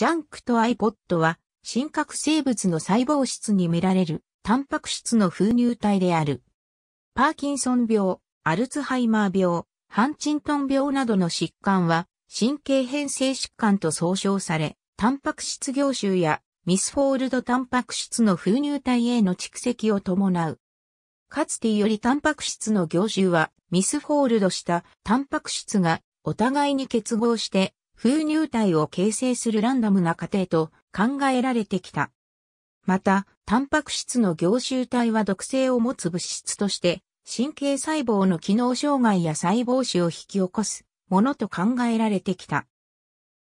ジャンクと iPod は、真核生物の細胞質に見られる、タンパク質の封入体である。パーキンソン病、アルツハイマー病、ハンチントン病などの疾患は、神経変性疾患と総称され、タンパク質凝集やミスフォールドタンパク質の封入体への蓄積を伴う。かつてよりタンパク質の凝集はミスフォールドしたタンパク質がお互いに結合して封入体を形成するランダムな過程と考えられてきた。また、タンパク質の凝集体は毒性を持つ物質として、神経細胞の機能障害や細胞死を引き起こすものと考えられてきた。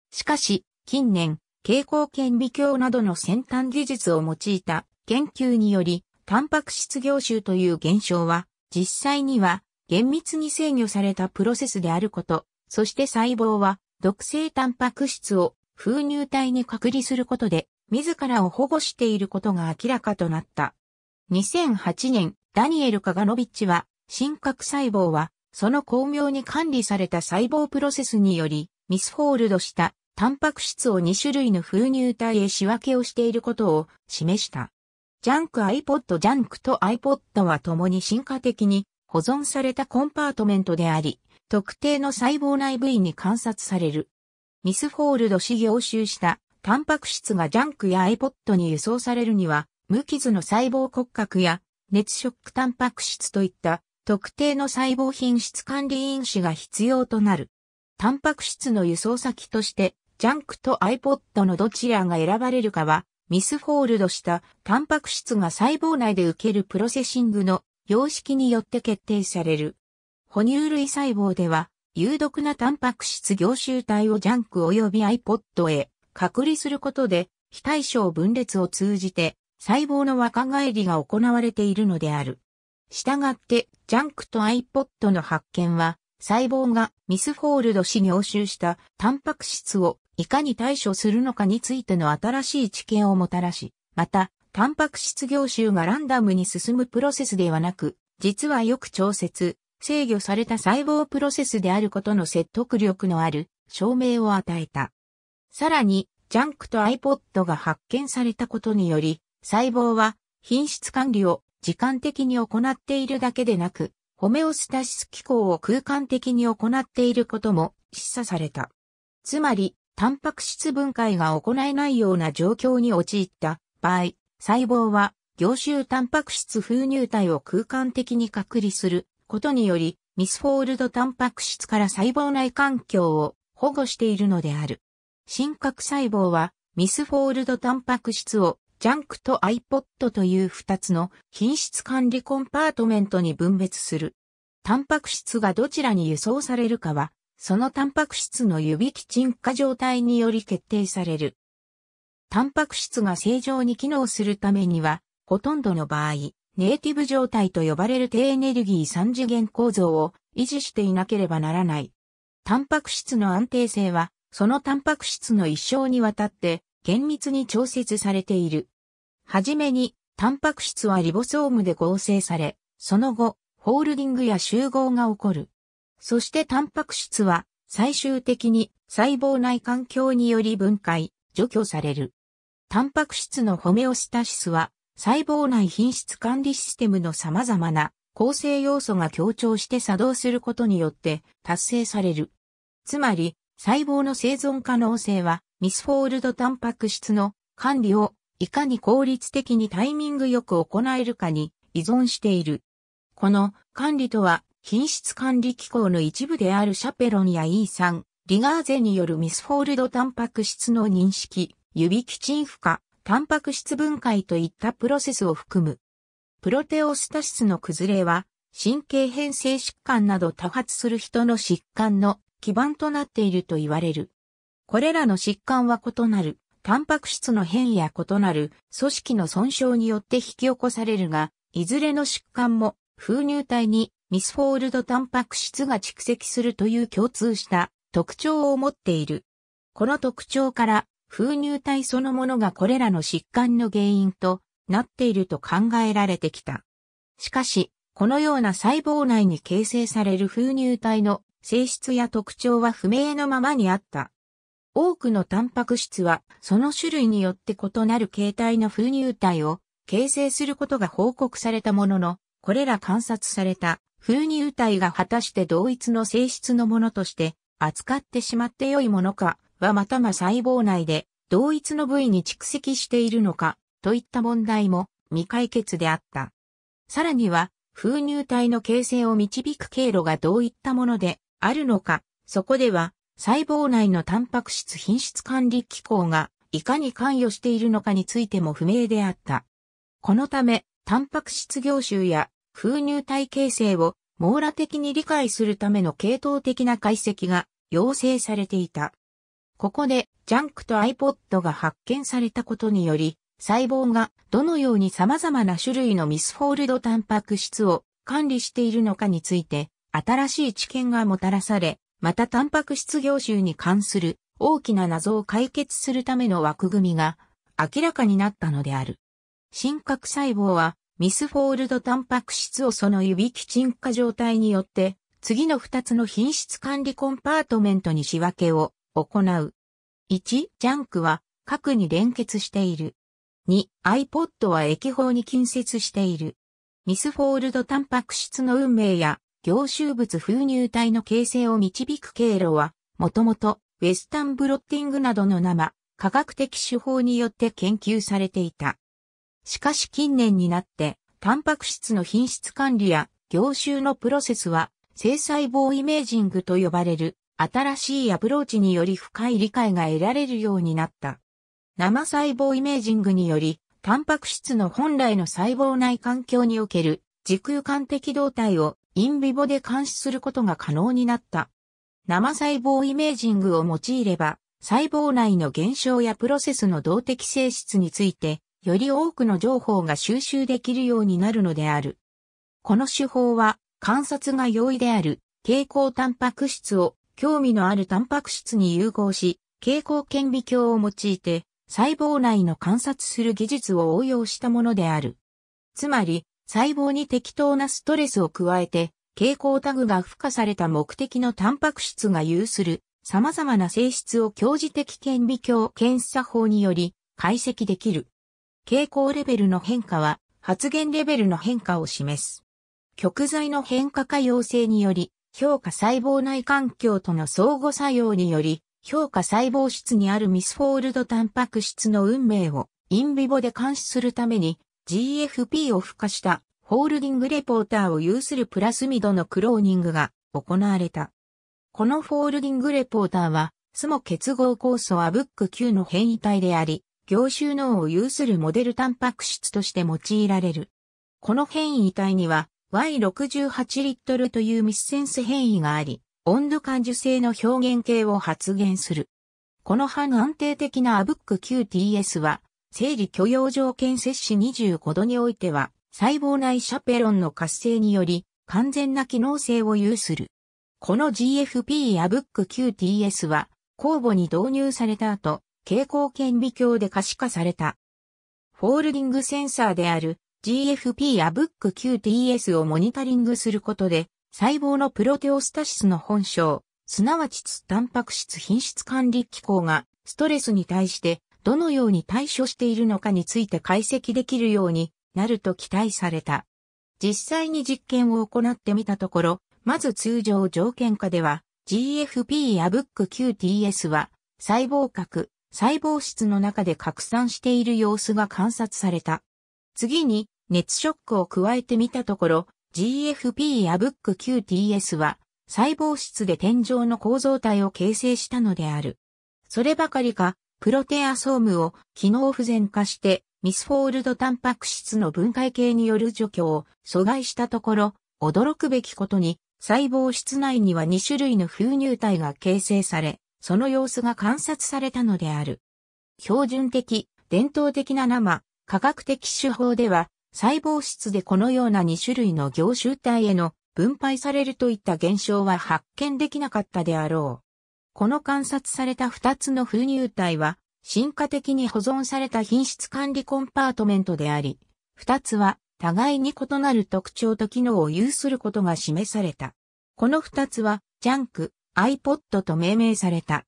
しかし、近年、蛍光顕微鏡などの先端技術を用いた研究により、タンパク質凝集という現象は、実際には厳密に制御されたプロセスであること、そして細胞は毒性タンパク質を封入体に隔離することで、自らを保護していることが明らかとなった。2008年、ダニエル・カガノビッチは、真核細胞は、その巧妙に管理された細胞プロセスにより、ミスホールドしたタンパク質を2種類の封入体へ仕分けをしていることを示した。ジャンク iPod ジャンクと iPod は共に進化的に保存されたコンパートメントであり、特定の細胞内部位に観察される。ミスフォールド氏凝集したタンパク質がジャンクや iPod に輸送されるには、無傷の細胞骨格や熱ショックタンパク質といった特定の細胞品質管理因子が必要となる。タンパク質の輸送先として、ジャンクと iPod のどちらが選ばれるかは、ミスフォールドしたタンパク質が細胞内で受けるプロセッシングの様式によって決定される。哺乳類細胞では、有毒なタンパク質凝集体をジャンク及び iPod へ隔離することで、非対称分裂を通じて細胞の若返りが行われているのである。したがって、ジャンクと iPod の発見は、細胞がミスフォールドし凝集したタンパク質をいかに対処するのかについての新しい知見をもたらし、また、タンパク質凝集がランダムに進むプロセスではなく、実はよく調節、制御された細胞プロセスであることの説得力のある証明を与えた。さらに、ジャンクと iPod が発見されたことにより、細胞は品質管理を時間的に行っているだけでなく、ホメオスタシス機構を空間的に行っていることも示唆された。つまり、タンパク質分解が行えないような状況に陥った場合、細胞は凝集タンパク質封入体を空間的に隔離することにより、ミスフォールドタンパク質から細胞内環境を保護しているのである。真核細胞は、ミスフォールドタンパク質をジャンクと iPod という二つの品質管理コンパートメントに分別する。タンパク質がどちらに輸送されるかは、そのタンパク質の指揮沈下状態により決定される。タンパク質が正常に機能するためには、ほとんどの場合、ネイティブ状態と呼ばれる低エネルギー3次元構造を維持していなければならない。タンパク質の安定性は、そのタンパク質の一生にわたって厳密に調節されている。はじめに、タンパク質はリボソームで合成され、その後、ホールディングや集合が起こる。そしてタンパク質は、最終的に細胞内環境により分解、除去される。タンパク質のホメオスタシスは、細胞内品質管理システムの様々な構成要素が強調して作動することによって達成される。つまり、細胞の生存可能性はミスフォールドタンパク質の管理をいかに効率的にタイミングよく行えるかに依存している。この管理とは品質管理機構の一部であるシャペロンや E3、リガーゼによるミスフォールドタンパク質の認識、指基沈負荷、タンパク質分解といったプロセスを含む。プロテオスタシスの崩れは、神経変性疾患など多発する人の疾患の基盤となっていると言われる。これらの疾患は異なる、タンパク質の変や異なる組織の損傷によって引き起こされるが、いずれの疾患も封入体にミスフォールドタンパク質が蓄積するという共通した特徴を持っている。この特徴から風乳体そのものがこれらの疾患の原因となっていると考えられてきた。しかし、このような細胞内に形成される風乳体の性質や特徴は不明のままにあった。多くのタンパク質はその種類によって異なる形態の風乳体を形成することが報告されたものの、これら観察された風乳体が果たして同一の性質のものとして扱ってしまって良いものかはまたま細胞内で同一の部位に蓄積しているのかといった問題も未解決であった。さらには、封入体の形成を導く経路がどういったものであるのか、そこでは細胞内のタンパク質品質管理機構がいかに関与しているのかについても不明であった。このため、タンパク質凝集や封入体形成を網羅的に理解するための系統的な解析が要請されていた。ここでジャンクと iPod が発見されたことにより、細胞がどのように様々な種類のミスフォールドタンパク質を管理しているのかについて、新しい知見がもたらされ、またタンパク質業種に関する大きな謎を解決するための枠組みが明らかになったのである。真核細胞はミスフォールドタンパク質をその指基沈化状態によって次の2つの品質管理コンパートメントに仕分けを行う。1、ジャンクは核に連結している。2、iPod は液法に近接している。ミスフォールドタンパク質の運命や凝集物封入体の形成を導く経路は、もともとウェスタンブロッティングなどの生、科学的手法によって研究されていた。しかし近年になって、タンパク質の品質管理や凝集のプロセスは、性細胞イメージングと呼ばれる新しいアプローチにより深い理解が得られるようになった。生細胞イメージングにより、タンパク質の本来の細胞内環境における時空間的動態をインビボで監視することが可能になった。生細胞イメージングを用いれば、細胞内の現象やプロセスの動的性質について、より多くの情報が収集できるようになるのである。この手法は、観察が容易である、蛍光タンパク質を興味のあるタンパク質に融合し、蛍光顕微鏡を用いて、細胞内の観察する技術を応用したものである。つまり、細胞に適当なストレスを加えて、蛍光タグが付加された目的のタンパク質が有する様々な性質を強磁的顕微鏡検査法により解析できる。蛍光レベルの変化は発現レベルの変化を示す。極材の変化化要請により評価細胞内環境との相互作用により、評価細胞質にあるミスフォールドタンパク質の運命をインビボで監視するために GFP を付加したホールディングレポーターを有するプラスミドのクローニングが行われた。このフォールディングレポーターは、スモ結合酵素アブック級の変異体であり、凝集脳を有するモデルタンパク質として用いられる。この変異体には、Y68 リットルというミスセンス変異があり、温度感受性の表現形を発現する。この半安定的なアブック q t s は、生理許容条件摂取25度においては、細胞内シャペロンの活性により、完全な機能性を有する。この GFP アブック QTS は、公募に導入された後、蛍光顕微鏡で可視化された。フォールディングセンサーである GFP や b u c k t s をモニタリングすることで、細胞のプロテオスタシスの本性、すなわちつタンパク質品質管理機構が、ストレスに対してどのように対処しているのかについて解析できるようになると期待された。実際に実験を行ってみたところ、まず通常条件下では GFP や b u c k t s は細胞核、細胞質の中で拡散している様子が観察された。次に熱ショックを加えてみたところ、GFP やブック q t s は細胞質で天井の構造体を形成したのである。そればかりか、プロテアソームを機能不全化してミスフォールドタンパク質の分解系による除去を阻害したところ、驚くべきことに細胞質内には2種類の封入体が形成され、その様子が観察されたのである。標準的、伝統的な生、科学的手法では、細胞質でこのような2種類の凝集体への分配されるといった現象は発見できなかったであろう。この観察された2つの封入体は、進化的に保存された品質管理コンパートメントであり、2つは互いに異なる特徴と機能を有することが示された。この2つは、ジャンク、iPod と命名された。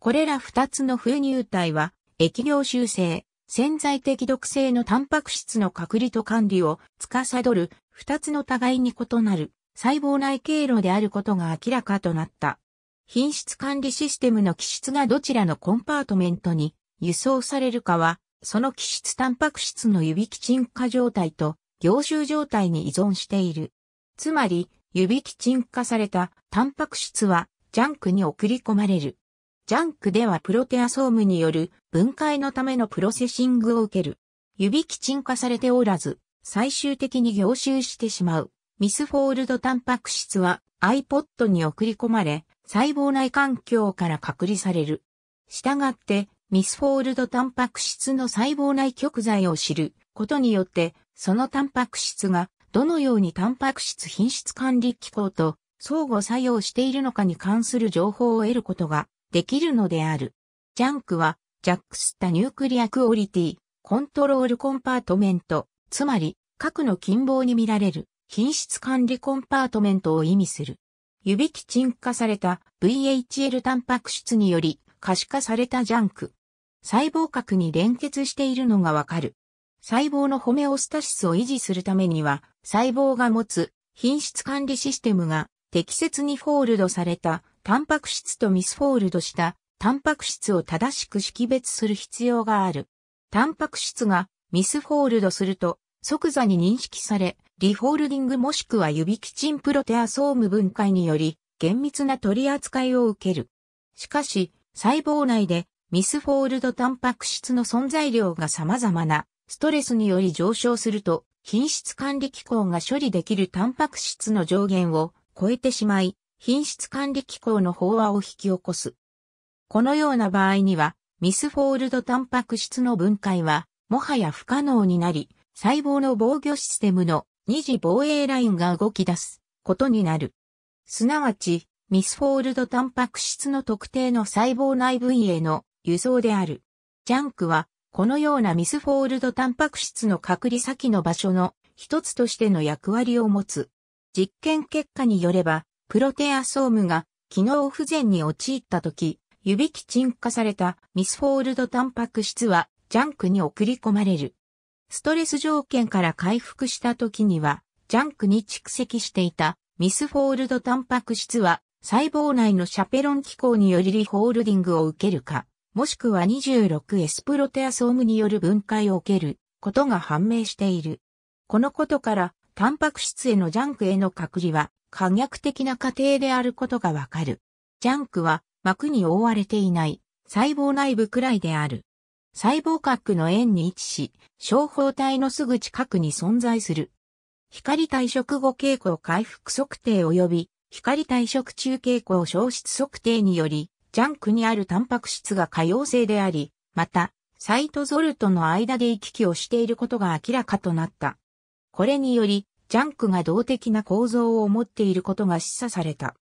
これら2つの封入体は、液量修正、潜在的毒性のタンパク質の隔離と管理を司る二つの互いに異なる細胞内経路であることが明らかとなった。品質管理システムの基質がどちらのコンパートメントに輸送されるかは、その基質タンパク質の指基沈下状態と凝集状態に依存している。つまり、指基沈下されたタンパク質はジャンクに送り込まれる。ジャンクではプロテアソームによる分解のためのプロセッシングを受ける。指基沈化されておらず、最終的に凝集してしまう。ミスフォールドタンパク質は iPod に送り込まれ、細胞内環境から隔離される。したがって、ミスフォールドタンパク質の細胞内極材を知ることによって、そのタンパク質がどのようにタンパク質品質管理機構と相互作用しているのかに関する情報を得ることができるのである。ジャンクは、ジャックスタニュークリアクオリティ、コントロールコンパートメント、つまり、核の近傍に見られる、品質管理コンパートメントを意味する。指基沈化された VHL タンパク質により可視化されたジャンク。細胞核に連結しているのがわかる。細胞のホメオスタシスを維持するためには、細胞が持つ品質管理システムが適切にフォールドされたタンパク質とミスフォールドしたタンパク質を正しく識別する必要がある。タンパク質がミスフォールドすると即座に認識され、リフォールディングもしくは指キチンプロテアソーム分解により厳密な取り扱いを受ける。しかし、細胞内でミスフォールドタンパク質の存在量が様々なストレスにより上昇すると品質管理機構が処理できるタンパク質の上限を超えてしまい、品質管理機構の飽和を引き起こす。このような場合には、ミスフォールドタンパク質の分解は、もはや不可能になり、細胞の防御システムの二次防衛ラインが動き出すことになる。すなわち、ミスフォールドタンパク質の特定の細胞内部位への輸送である。ジャンクは、このようなミスフォールドタンパク質の隔離先の場所の一つとしての役割を持つ。実験結果によれば、プロテアソームが機能不全に陥った時、指基沈化されたミスフォールドタンパク質はジャンクに送り込まれる。ストレス条件から回復した時には、ジャンクに蓄積していたミスフォールドタンパク質は細胞内のシャペロン機構によりリホールディングを受けるか、もしくは 26S プロテアソームによる分解を受けることが判明している。このことから、タンパク質へのジャンクへの隔離は可逆的な過程であることがわかる。ジャンクは膜に覆われていない細胞内部くらいである。細胞核の円に位置し、小胞体のすぐ近くに存在する。光退色後傾向回復測定及び光退色中傾向消失測定により、ジャンクにあるタンパク質が可用性であり、また、サイトゾルとの間で行き来をしていることが明らかとなった。これにより、ジャンクが動的な構造を持っていることが示唆された。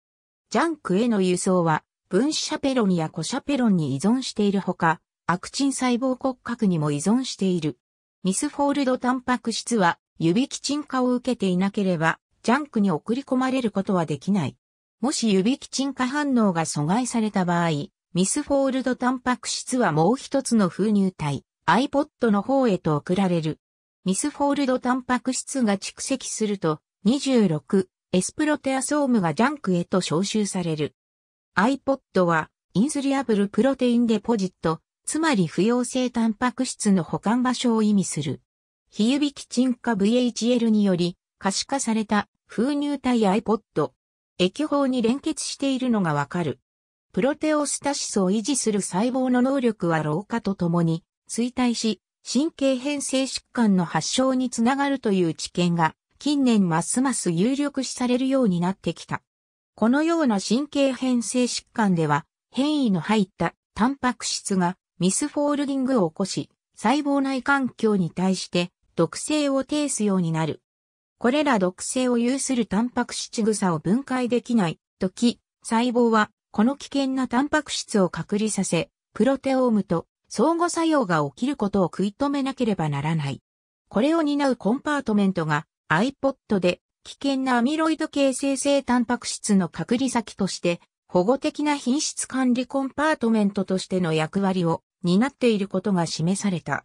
ジャンクへの輸送は、分子シャペロンやコシャペロンに依存しているほか、アクチン細胞骨格にも依存している。ミスフォールドタンパク質は、指ビキチン化を受けていなければ、ジャンクに送り込まれることはできない。もし指ビキチン化反応が阻害された場合、ミスフォールドタンパク質はもう一つの封入体、iPod の方へと送られる。ミスフォールドタンパク質が蓄積すると、26、エスプロテアソームがジャンクへと消臭される。iPod は、インスリアブルプロテインデポジット、つまり不溶性タンパク質の保管場所を意味する。非指チン化 VHL により、可視化された封入体 iPod。液法に連結しているのがわかる。プロテオスタシスを維持する細胞の能力は老化とともに衰退し、神経変性疾患の発症につながるという知見が近年ますます有力視されるようになってきた。このような神経変性疾患では変異の入ったタンパク質がミスフォールディングを起こし細胞内環境に対して毒性を呈すようになる。これら毒性を有するタンパク質草を分解できない時、細胞はこの危険なタンパク質を隔離させ、プロテオームと相互作用が起きることを食い止めなければならない。これを担うコンパートメントが iPod で危険なアミロイド系生成タンパク質の隔離先として保護的な品質管理コンパートメントとしての役割を担っていることが示された。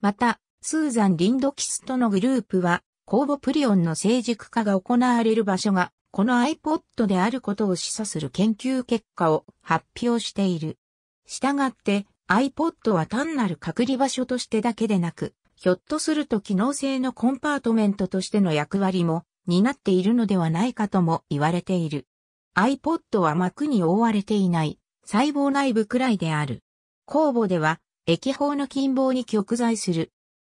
また、スーザン・リンドキストのグループは、酵母プリオンの成熟化が行われる場所が、この iPod であることを示唆する研究結果を発表している。したがって、iPod は単なる隔離場所としてだけでなく、ひょっとすると機能性のコンパートメントとしての役割も担っているのではないかとも言われている。iPod は膜に覆われていない細胞内部くらいである。酵母では液胞の近傍に極在する。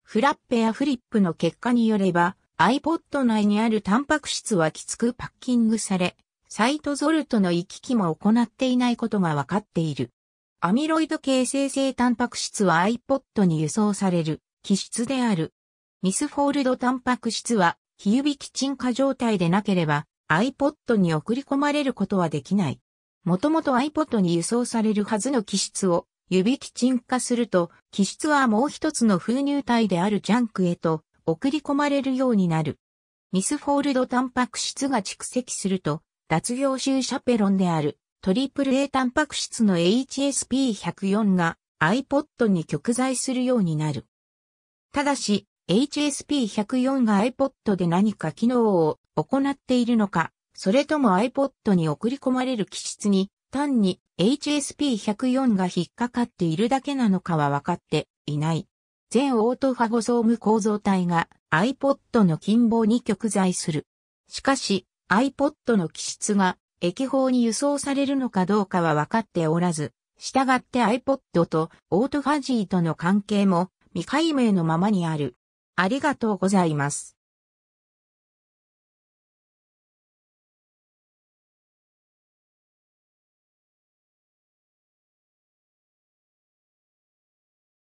フラッペやフリップの結果によれば iPod 内にあるタンパク質はきつくパッキングされ、サイトゾルトの行き来も行っていないことが分かっている。アミロイド系生成タンパク質は iPod に輸送される気質である。ミスフォールドタンパク質は非指基鎮化状態でなければ iPod に送り込まれることはできない。もともと iPod に輸送されるはずの気質を指基鎮化すると、気質はもう一つの封入体であるジャンクへと送り込まれるようになる。ミスフォールドタンパク質が蓄積すると、脱凝集シャペロンであるトリプル A タンパク質の HSP104 が iPod に極在するようになる。ただし、HSP104 が iPod で何か機能を行っているのか、それとも iPod に送り込まれる機質に単に HSP104 が引っかかっているだけなのかは分かっていない。全オートファゴソーム構造体が iPod の近傍に極在する。しかし iPod の機質が液法に輸送されるのかどうかは分かっておらず、従って iPod とオートファジーとの関係も未解明のままにある。ありがとうございます。